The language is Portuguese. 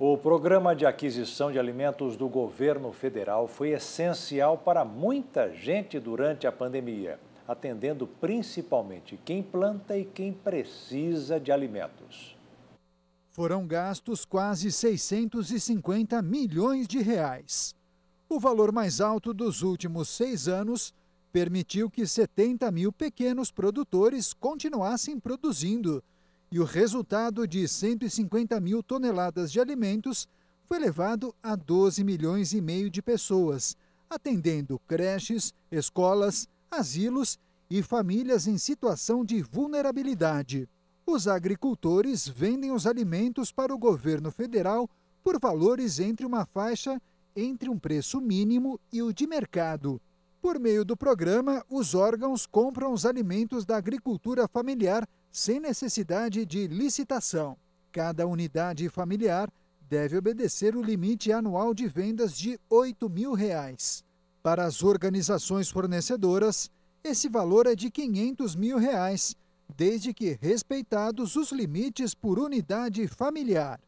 O programa de aquisição de alimentos do governo federal foi essencial para muita gente durante a pandemia, atendendo principalmente quem planta e quem precisa de alimentos. Foram gastos quase 650 milhões de reais. O valor mais alto dos últimos seis anos permitiu que 70 mil pequenos produtores continuassem produzindo e o resultado de 150 mil toneladas de alimentos foi levado a 12 milhões e meio de pessoas, atendendo creches, escolas, asilos e famílias em situação de vulnerabilidade. Os agricultores vendem os alimentos para o governo federal por valores entre uma faixa entre um preço mínimo e o de mercado. Por meio do programa, os órgãos compram os alimentos da agricultura familiar sem necessidade de licitação. Cada unidade familiar deve obedecer o limite anual de vendas de R$ mil. Reais. Para as organizações fornecedoras, esse valor é de R$ 500 mil, reais, desde que respeitados os limites por unidade familiar.